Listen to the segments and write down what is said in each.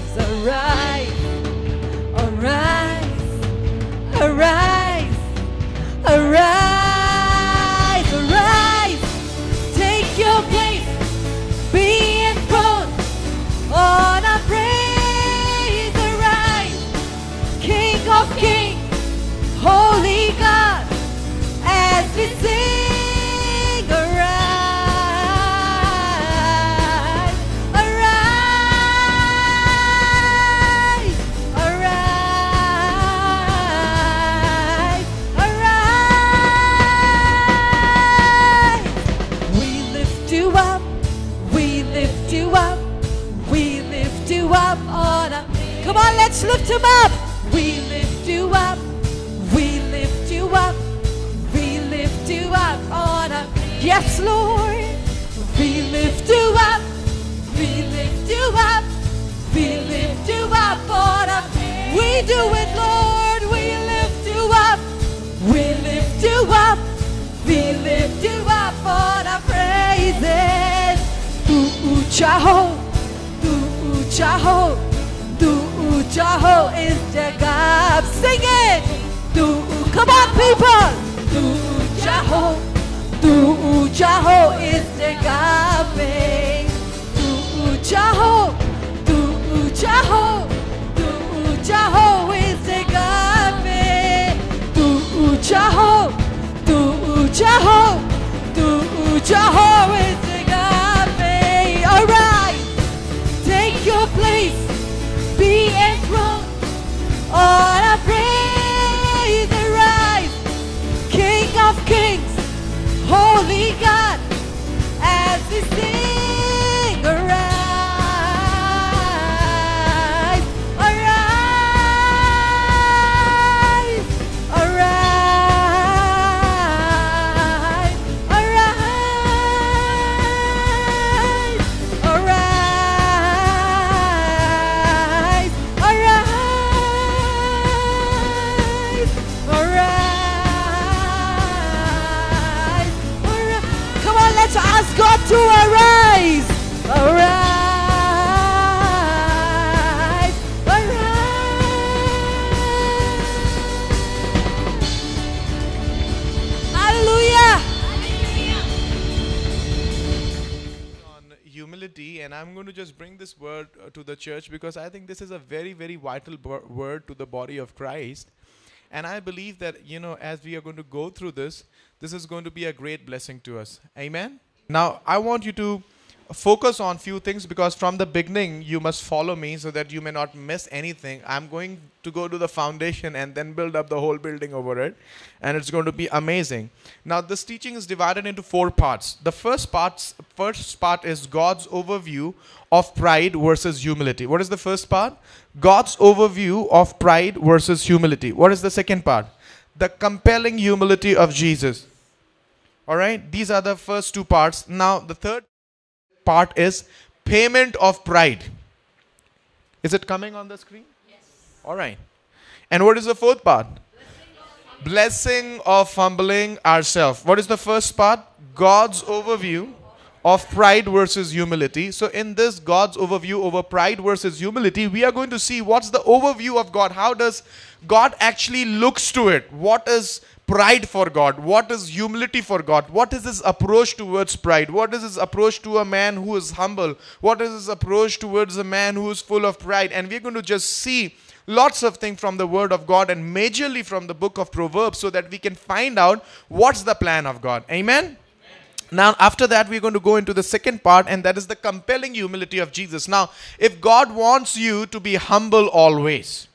It's are right. lift him up. We lift you up. We lift you up. We lift you up on up. Yes, Lord. We lift you up. We lift you up. We lift you up on up. We do it, Lord. We lift you up. We lift you up. We lift you up on our praises. Ooh, ooh, Jehovah. Ooh, ooh, Jehovah. चाहो इस जगह sing it तू come on people तू चाहो तू चाहो इस जगह पे तू चाहो तू चाहो तू चाहो I'm going to just bring this word uh, to the church because I think this is a very, very vital bo- word to the body of Christ. And I believe that, you know, as we are going to go through this, this is going to be a great blessing to us. Amen. Now, I want you to focus on few things because from the beginning you must follow me so that you may not miss anything i'm going to go to the foundation and then build up the whole building over it and it's going to be amazing now this teaching is divided into four parts the first part first part is god's overview of pride versus humility what is the first part god's overview of pride versus humility what is the second part the compelling humility of jesus all right these are the first two parts now the third part is payment of pride. Is it coming on the screen? Yes. All right. And what is the fourth part? Blessing of humbling ourselves. What is the first part? God's overview of pride versus humility. So, in this God's overview over pride versus humility, we are going to see what's the overview of God. How does God actually looks to it? What is pride for God? What is humility for God? What is his approach towards pride? What is his approach to a man who is humble? What is his approach towards a man who is full of pride? And we're going to just see lots of things from the Word of God and majorly from the book of Proverbs so that we can find out what's the plan of God. Amen? Now, after that, we're going to go into the second part, and that is the compelling humility of Jesus. Now, if God wants you to be humble always,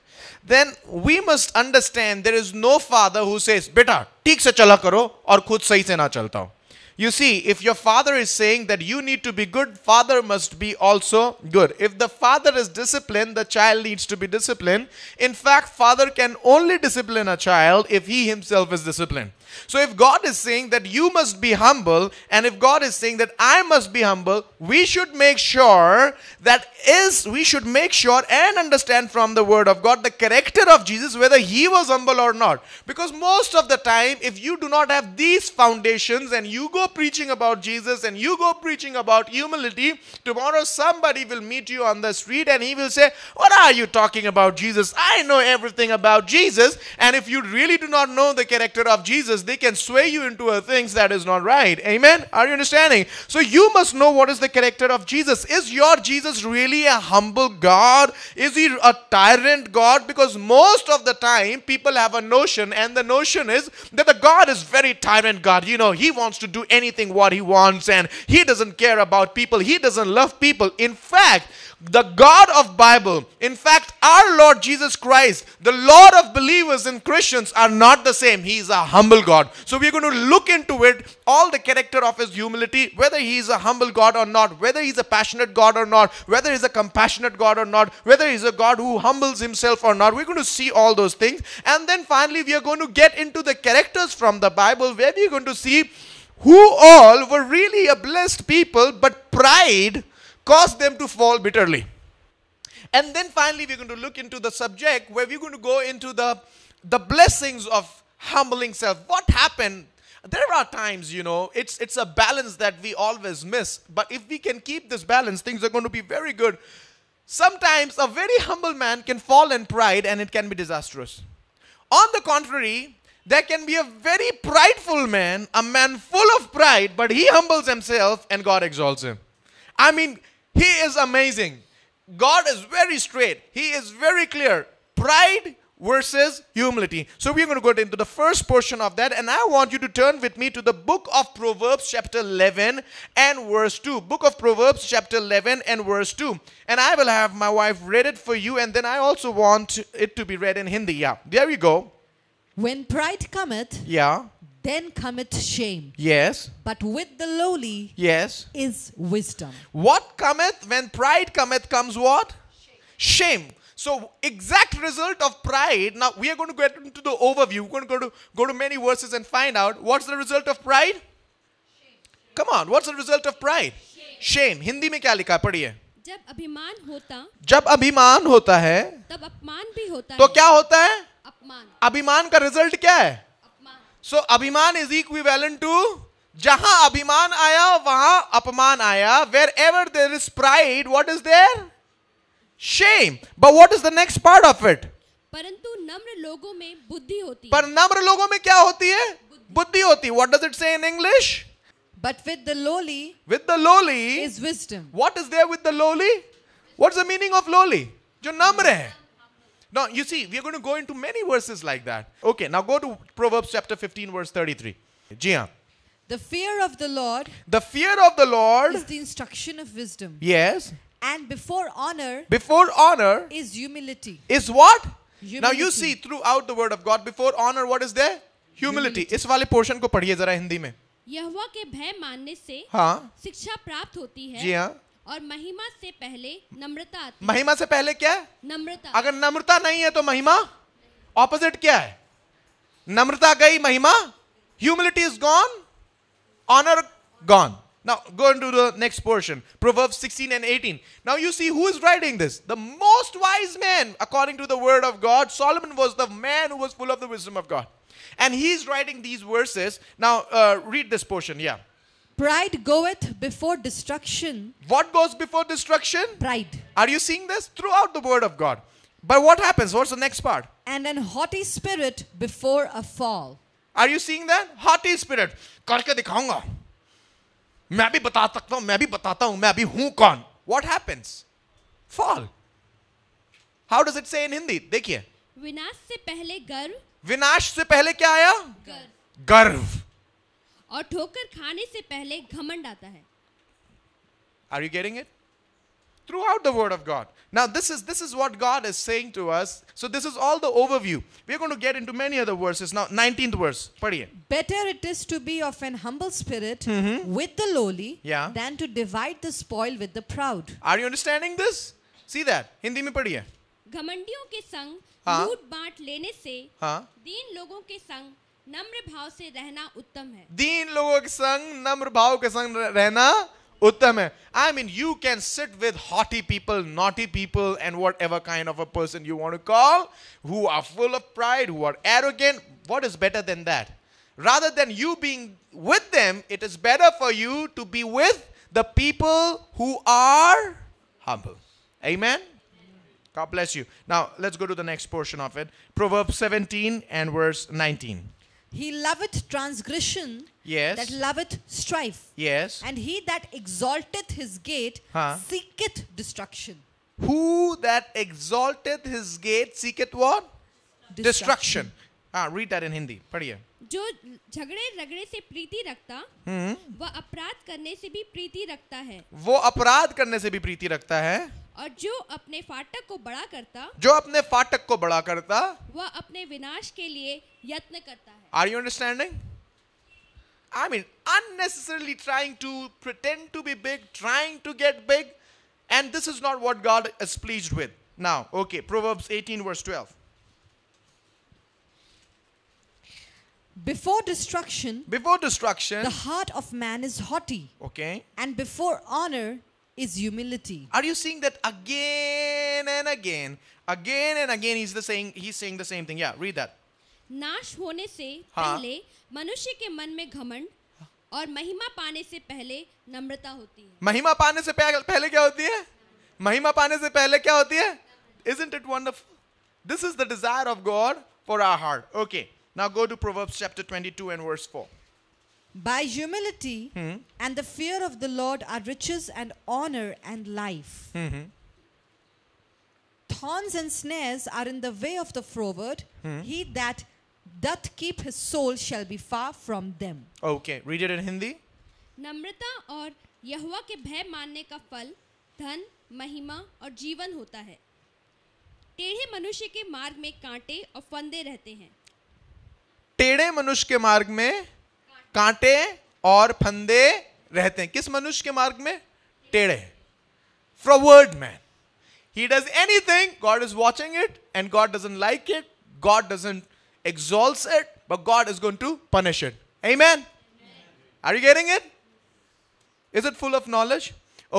then we must understand there is no father who says, Beta, ठीक से chala karo" or "khud सही se na chalta." हो You see, if your father is saying that you need to be good, father must be also good. If the father is disciplined, the child needs to be disciplined. In fact, father can only discipline a child if he himself is disciplined. So if God is saying that you must be humble, and if God is saying that I must be humble, we should make sure that is we should make sure and understand from the word of God the character of Jesus, whether he was humble or not. Because most of the time, if you do not have these foundations and you go preaching about Jesus and you go preaching about humility, tomorrow somebody will meet you on the street and he will say, What are you talking about, Jesus? I know everything about Jesus. And if you really do not know the character of Jesus, they can sway you into a things that is not right. Amen? Are you understanding? So you must know what is the character of Jesus. Is your Jesus really a humble God? Is he a tyrant God? Because most of the time people have a notion and the notion is that the God is very tyrant God. You know, he wants to do anything what he wants and he doesn't care about people. He doesn't love people. In fact, the God of Bible, in fact, our Lord Jesus Christ, the Lord of believers and Christians are not the same. He is a humble God. God. So we're going to look into it, all the character of his humility, whether he is a humble God or not, whether he's a passionate God or not, whether he's a compassionate God or not, whether he's a God who humbles himself or not. We're going to see all those things. And then finally, we are going to get into the characters from the Bible where we're going to see who all were really a blessed people, but pride caused them to fall bitterly. And then finally, we're going to look into the subject where we're going to go into the, the blessings of humbling self. What happened? There are times, you know, it's it's a balance that we always miss. But if we can keep this balance, things are going to be very good. Sometimes a very humble man can fall in pride and it can be disastrous. On the contrary, there can be a very prideful man, a man full of pride, but he humbles himself and God exalts him. I mean, he is amazing. God is very straight, he is very clear. Pride versus humility. So we're going to go into the first portion of that and I want you to turn with me to the book of Proverbs chapter 11 and verse 2. Book of Proverbs chapter 11 and verse 2. And I will have my wife read it for you and then I also want it to be read in Hindi. Yeah. There we go. When pride cometh, yeah, then cometh shame. Yes. But with the lowly, yes, is wisdom. What cometh when pride cometh comes what? Shame. shame. So exact result of pride. Now we are going to get into the overview. We're going to go to go to many verses and find out what's the result of pride. Shame. Come on, what's the result of pride? Shame. Hindi में क्या लिखा पढ़िए जब अभिमान होता जब अभिमान होता है तब अपमान भी होता तो है। क्या होता है अपमान अभिमान का रिजल्ट क्या है सो so, अभिमान इज इक्विवेलेंट टू जहां अभिमान आया वहां अपमान आया wherever there is pride what is there shame. But what is the next part of it? परंतु नम्र लोगों में बुद्धि होती है पर नम्र लोगों में क्या होती है बुद्धि होती है what does it say in English but with the lowly with the lowly is wisdom what is there with the lowly what's the meaning of lowly जो नम्र है Now you see we are going to go into many verses like that. Okay, now go to Proverbs chapter 15 verse 33. जी हाँ The fear of the Lord. The fear of the Lord is the instruction of wisdom. Yes. And before honor, before honor is humility. Is what? Humility. Now you see throughout the word of God, before honor, what is there? Humility. humility. इस वाले portion को पढ़िए जरा हिंदी में यहोवा के भय मानने से हाँ शिक्षा प्राप्त होती है जी हाँ और महिमा से पहले नम्रता आती महिमा से पहले क्या है नम्रता अगर नम्रता नहीं है तो महिमा ऑपोजिट क्या है नम्रता गई महिमा humility is gone honour gone Now go into the next portion, Proverbs 16 and 18. Now you see who is writing this? The most wise man, according to the word of God. Solomon was the man who was full of the wisdom of God. And he's writing these verses. Now uh, read this portion, yeah. Pride goeth before destruction. What goes before destruction? Pride. Are you seeing this? Throughout the word of God. But what happens? What's the next part? And an haughty spirit before a fall. Are you seeing that? Haughty spirit. करके दिखाऊंगा मैं भी बता सकता हूं मैं भी बताता हूं मैं अभी हूं कौन what happens fall how does it say in Hindi देखिए विनाश से पहले गर्व विनाश से पहले क्या आया गर्व गर्व और ठोकर खाने से पहले घमंड आता है are you getting it throughout the word of god now this is this is what god is saying to us so this is all the overview we're going to get into many other verses now 19th verse Padiye. better it is to be of an humble spirit mm-hmm. with the lowly yeah. than to divide the spoil with the proud are you understanding this see that hindi mein padhiye घमंडियों के संग लूट बांट लेने से दीन लोगों के संग नम्र भाव से रहना उत्तम है दीन लोगों के संग नम्र भाव के संग रहना I mean, you can sit with haughty people, naughty people, and whatever kind of a person you want to call, who are full of pride, who are arrogant. What is better than that? Rather than you being with them, it is better for you to be with the people who are humble. Amen? God bless you. Now, let's go to the next portion of it Proverbs 17 and verse 19. He loveth transgression. Yes. That loveth strife. Yes. And he that exalteth his gate huh. seeketh destruction. Who that exalteth his gate seeketh what? Destruction. destruction. Ah, read that in Hindi. Padhiye. जो झगड़े रगड़े से प्रीति रखता hmm. वह अपराध करने से भी प्रीति रखता है वो अपराध करने से भी प्रीति रखता है और जो अपने फाटक को बड़ा करता जो अपने फाटक को बड़ा करता वह अपने विनाश के लिए यत्न करता है are you understanding I mean, unnecessarily trying to pretend to be big, trying to get big, and this is not what God is pleased with. Now, okay, Proverbs 18, verse 12. Before destruction, before destruction, the heart of man is haughty. Okay. And before honor, is humility. Are you seeing that again and again, again and again? He's the saying. He's saying the same thing. Yeah, read that. नाश होने से हाँ? पहले मनुष्य के मन में घमंड और महिमा पाने से पहले नम्रता होती है महिमा पाने से पहले क्या होती है महिमा पाने से पहले क्या होती है isn't it wonderful this is the desire of god for our heart okay now go to proverbs chapter 22 and verse 4 By humility mm-hmm. and the fear of the Lord are riches and honor and life. Mm-hmm. Thorns and snares are in the way of the froward. Mm-hmm. He that doth keep his soul shall be far from them. Okay, read it in Hindi. Namrata और यहुआ के भय मानने का फल धन महिमा और जीवन होता है टेढ़े मनुष्य के मार्ग में कांटे और फंदे रहते हैं टेढ़े मनुष्य के मार्ग में कांटे और फंदे रहते हैं किस मनुष्य के मार्ग में टेढ़े froward man he does anything god is watching it and god doesn't like it god doesn't exalts it but god is going to punish it amen, are you getting it is it full of knowledge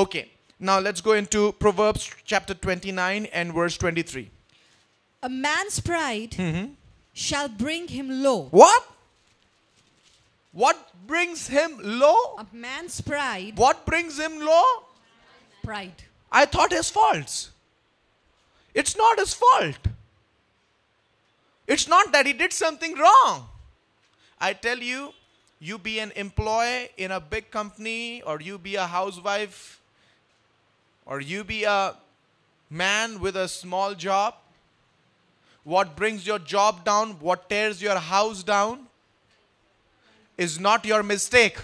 okay now let's go into proverbs chapter 29 and verse 23 a man's pride mm-hmm. shall bring him low what what brings him low? A man's pride. What brings him low? Pride. I thought his faults. It's not his fault. It's not that he did something wrong. I tell you, you be an employee in a big company, or you be a housewife, or you be a man with a small job. What brings your job down? What tears your house down? is not your mistake.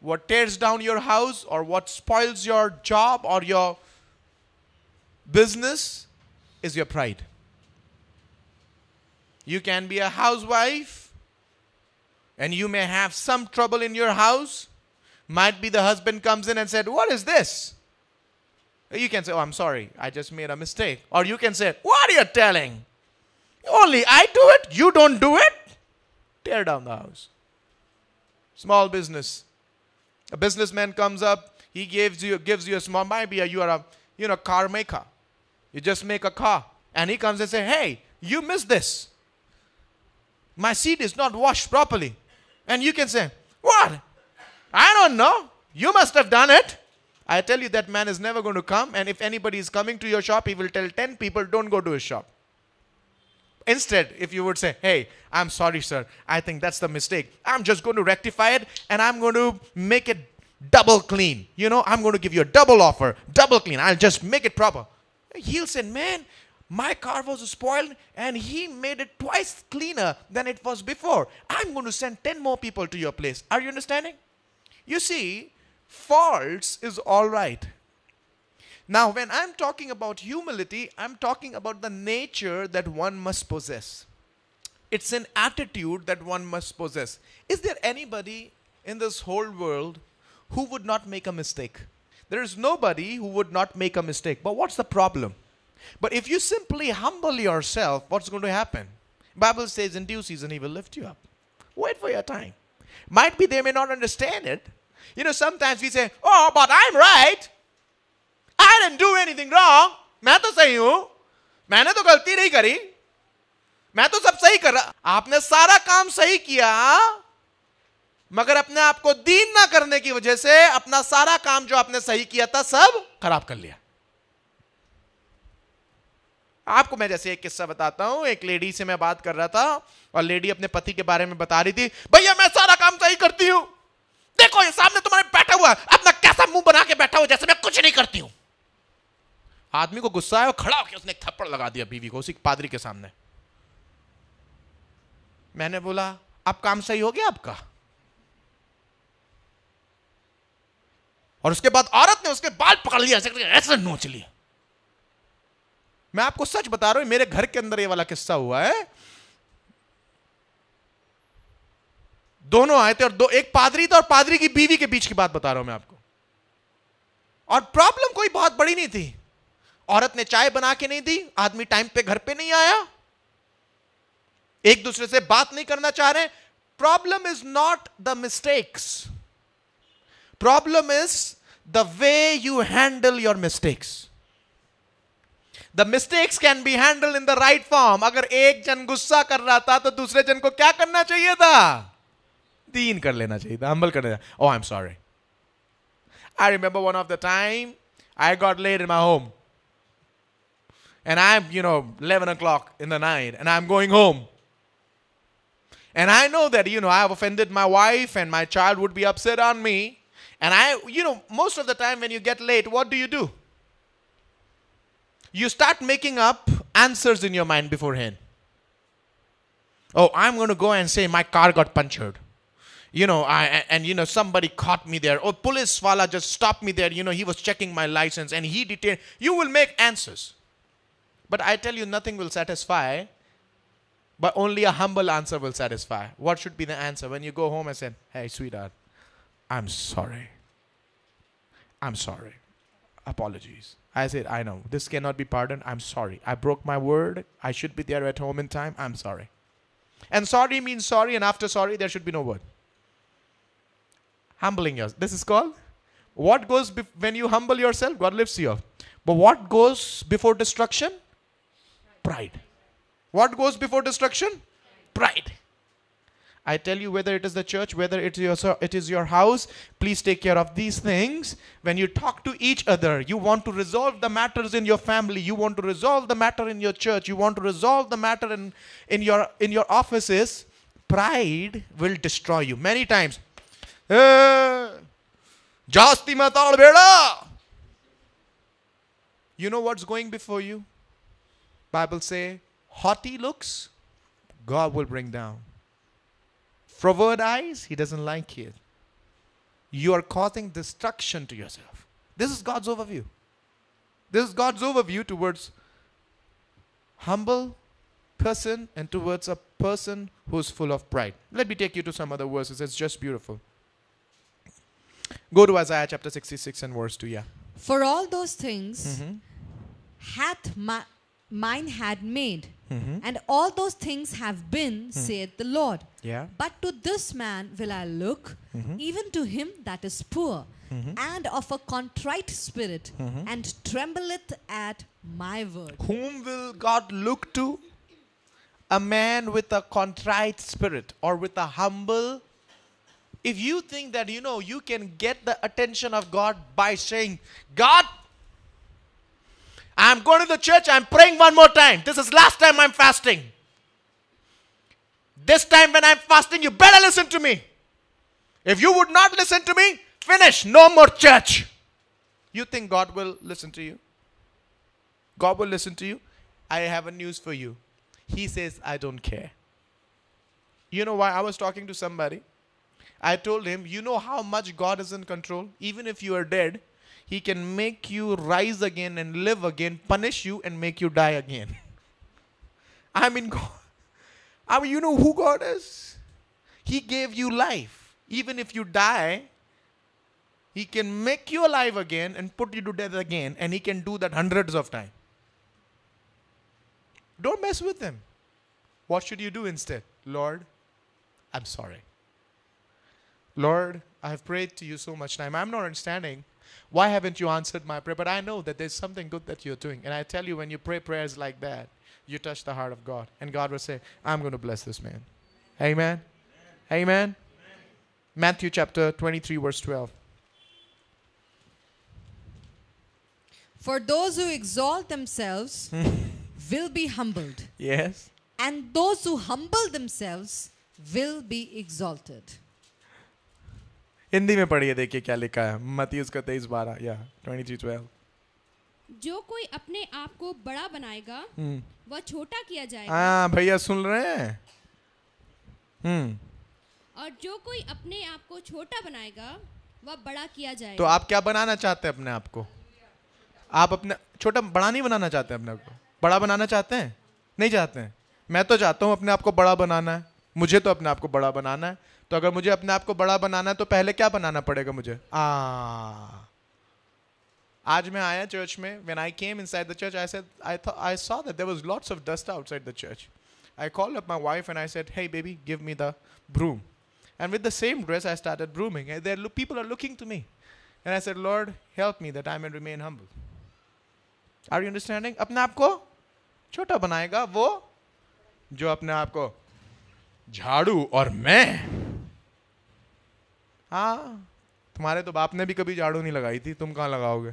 What tears down your house or what spoils your job or your business is your pride. You can be a housewife and you may have some trouble in your house. Might be the husband comes in and said, What is this? You can say, Oh, I'm sorry, I just made a mistake. Or you can say, What are you telling? Only I do it, you don't do it. Tear down the house. Small business. A businessman comes up, he gives you gives you a small maybe you are a you know car maker. You just make a car. And he comes and say, Hey, you missed this. My seat is not washed properly. And you can say, What? I don't know. You must have done it. I tell you, that man is never going to come. And if anybody is coming to your shop, he will tell 10 people, Don't go to his shop. Instead, if you would say, hey, I'm sorry, sir, I think that's the mistake, I'm just going to rectify it and I'm going to make it double clean. You know, I'm going to give you a double offer, double clean. I'll just make it proper. He'll say, man, my car was spoiled and he made it twice cleaner than it was before. I'm going to send 10 more people to your place. Are you understanding? You see, faults is all right now, when I'm talking about humility, I'm talking about the nature that one must possess. It's an attitude that one must possess. Is there anybody in this whole world who would not make a mistake? There is nobody who would not make a mistake. But what's the problem? But if you simply humble yourself, what's going to happen? Bible says in due season he will lift you up. Wait for your time. Might be they may not understand it. You know, sometimes we say, oh, but I'm right. I don't do anything wrong मैं तो सही हूं मैंने तो गलती नहीं करी मैं तो सब सही कर रहा आपने सारा काम सही किया मगर अपने आप को दीन ना करने की वजह से अपना सारा काम जो आपने सही किया था सब खराब कर लिया आपको मैं जैसे एक किस्सा बताता हूं एक लेडी से मैं बात कर रहा था और लेडी अपने पति के बारे में बता रही थी भैया मैं सारा काम सही करती हूं देखो ये सामने तुम्हारे बैठा हुआ अपना कैसा मुंह बना के बैठा हुआ जैसे मैं कुछ नहीं करती हूं आदमी को गुस्सा आया और खड़ा होकर उसने थप्पड़ लगा दिया बीवी को उसी पादरी के सामने मैंने बोला अब काम सही हो गया आपका और उसके बाद औरत ने उसके बाल पकड़ लिया ऐसे नोच लिया मैं आपको सच बता रहा हूं मेरे घर के अंदर ये वाला किस्सा हुआ है दोनों आए थे और दो एक पादरी था और पादरी की बीवी के बीच की बात बता रहा हूं मैं आपको और प्रॉब्लम कोई बहुत बड़ी नहीं थी औरत ने चाय बना के नहीं दी आदमी टाइम पे घर पे नहीं आया एक दूसरे से बात नहीं करना चाह रहे problem is not the mistakes problem is the way you handle your mistakes the mistakes can be handle in the right form अगर एक जन गुस्सा कर रहा था तो दूसरे जन को क्या करना चाहिए था दीन कर लेना चाहिए था अम्बल कर लेना oh I am sorry I remember one of the time I got late in my home and I'm, you know, 11 o'clock in the night and I'm going home. And I know that, you know, I have offended my wife and my child would be upset on me. And I, you know, most of the time when you get late, what do you do? You start making up answers in your mind beforehand. Oh, I'm going to go and say my car got punctured you know I, and you know somebody caught me there or oh, police wala just stopped me there you know he was checking my license and he detained you will make answers but I tell you, nothing will satisfy, but only a humble answer will satisfy. What should be the answer? When you go home and say, Hey, sweetheart, I'm sorry. I'm sorry. Apologies. I said, I know, this cannot be pardoned. I'm sorry. I broke my word. I should be there at home in time. I'm sorry. And sorry means sorry, and after sorry, there should be no word. Humbling yourself. This is called what goes when you humble yourself, God lifts you up. But what goes before destruction? Pride. What goes before destruction? Pride. I tell you, whether it is the church, whether it is, your, it is your house, please take care of these things. When you talk to each other, you want to resolve the matters in your family, you want to resolve the matter in your church, you want to resolve the matter in, in, your, in your offices. Pride will destroy you many times. Eh, you know what's going before you? Bible say, haughty looks, God will bring down. Froward eyes, he doesn't like it. You are causing destruction to yourself. This is God's overview. This is God's overview towards humble person and towards a person who's full of pride. Let me take you to some other verses. It's just beautiful. Go to Isaiah chapter 66 and verse 2. Yeah. For all those things mm-hmm. hath my mine had made. Mm-hmm. And all those things have been, mm. saith the Lord. Yeah. But to this man will I look, mm-hmm. even to him that is poor, mm-hmm. and of a contrite spirit, mm-hmm. and trembleth at my word. Whom will God look to? A man with a contrite spirit or with a humble. If you think that you know you can get the attention of God by saying, God, I'm going to the church, I'm praying one more time. This is last time I'm fasting. This time when I'm fasting, you better listen to me. If you would not listen to me, finish. No more church. You think God will listen to you? God will listen to you? I have a news for you. He says, I don't care. You know why? I was talking to somebody. I told him, You know how much God is in control? Even if you are dead, he can make you rise again and live again, punish you and make you die again. I mean, God, I mean, you know who God is? He gave you life. Even if you die, He can make you alive again and put you to death again, and He can do that hundreds of times. Don't mess with Him. What should you do instead? Lord, I'm sorry. Lord, I have prayed to you so much time. I'm not understanding why haven't you answered my prayer? But I know that there's something good that you're doing. And I tell you, when you pray prayers like that, you touch the heart of God. And God will say, I'm going to bless this man. Amen. Amen. Amen. Matthew chapter 23, verse 12. For those who exalt themselves will be humbled. Yes. And those who humble themselves will be exalted. Hindi में पढ़िए देखिए क्या लिखा है मती उसका तेईस बारह या ट्वेंटी थ्री ट्वेल्व जो कोई अपने आप को बड़ा बनाएगा हम्म। वह छोटा किया जाएगा हाँ भैया सुन रहे हैं हम्म और जो कोई अपने आप को छोटा बनाएगा वह बड़ा किया जाएगा तो आप क्या बनाना चाहते हैं अपने आप को आप अपने छोटा बड़ा नहीं बनाना चाहते अपने आप को बड़ा बनाना चाहते हैं नहीं चाहते हैं मैं तो चाहता हूँ अपने आप को बड़ा बनाना है मुझे तो अपने आप को बड़ा बनाना है तो अगर मुझे अपने आप को बड़ा बनाना है तो पहले क्या बनाना पड़ेगा मुझे आ आज मैं आया चर्च में when I came inside the church I said I I saw that there was lots of dust outside the church I called up my wife and I said hey baby give me the broom And with the same dress, I started brooming and there, people are looking to me and I said, lord help me that I may remain humble. Are you understanding अपने आप को छोटा बनाएगा वो जो अपने आप को झाड़ू और मैं हाँ तुम्हारे तो बाप ने भी कभी झाड़ू नहीं लगाई थी तुम कहाँ लगाओगे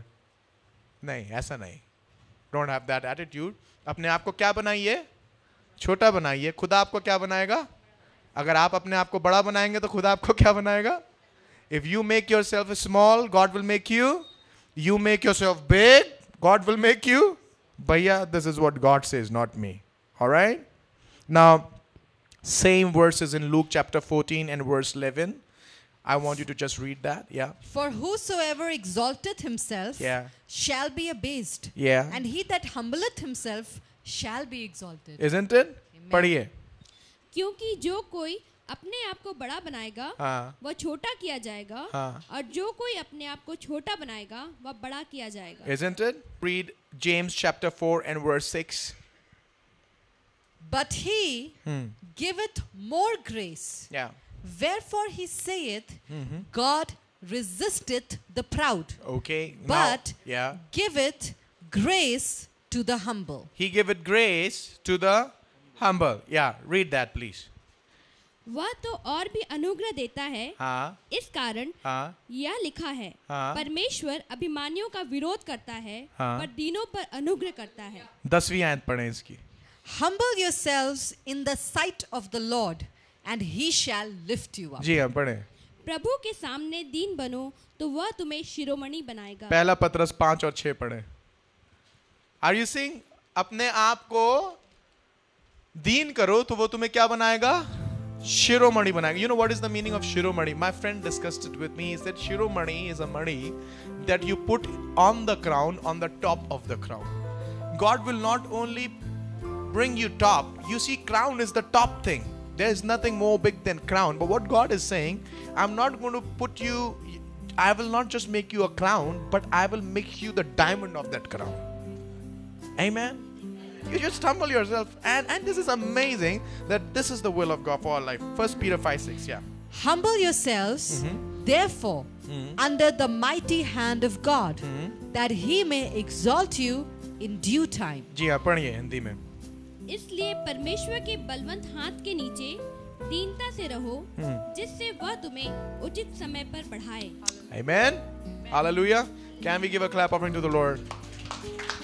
नहीं ऐसा नहीं डोंट हैव दैट एटीट्यूड अपने आप को क्या बनाइए छोटा बनाइए खुदा आपको क्या बनाएगा अगर आप अपने आप को बड़ा बनाएंगे तो खुदा आपको क्या बनाएगा if you make yourself small God will make you you make yourself big God will make you भैया this is what God say is not me right now same is in Luke chapter fourteen and verse eleven I want you to just read that. Yeah. For whosoever exalteth himself yeah. shall be abased. Yeah. And he that humbleth himself shall be exalted. Isn't it? पढ़िए क्योंकि जो कोई अपने आप को बड़ा बनाएगा हाँ, वह छोटा किया जाएगा हाँ, और जो कोई अपने आप को छोटा बनाएगा वह बड़ा किया जाएगा Isn't it? Read James chapter 4 and verse 6. But he hmm. giveth more grace. Yeah. Wherefore he saith, mm-hmm. God resisteth the proud. Okay. But now, yeah. giveth grace to the humble. He giveth grace to the humble. Yeah, read that please. वह तो और भी अनुग्रह देता है हाँ, इस कारण हाँ, यह लिखा है हाँ, परमेश्वर अभिमानियों का विरोध करता है हाँ, पर दीनों पर अनुग्रह करता है दसवीं आयत पढ़ें इसकी Humble yourselves in the sight of the Lord and he shall lift you up जी हाँ पढ़े प्रभु के सामने दीन बनो तो वह तुम्हें शिरोमणि बनाएगा पहला पत्रस पांच और छह पढ़े आर यू सिंग अपने आप को दीन करो तो वो तुम्हें क्या बनाएगा शिरोमणि बनाएगा you know what is the meaning of शिरोमणि my friend discussed it with me he said शिरोमणि इज अ मणि that you put on the crown on the top of the crown God will not only bring you top you see crown is the top thing There's nothing more big than crown. But what God is saying, I'm not going to put you, I will not just make you a crown, but I will make you the diamond of that crown. Amen. You just humble yourself, and and this is amazing that this is the will of God for our life. First Peter five six, yeah. Humble yourselves, mm-hmm. therefore, mm-hmm. under the mighty hand of God, mm-hmm. that He may exalt you in due time. जी इसलिए परमेश्वर के बलवंत हाथ के नीचे दीनता से रहो हम्म। जिससे वह तुम्हें उचित समय पर बढ़ाए Amen. Hallelujah. Can we give a clap offering to the Lord?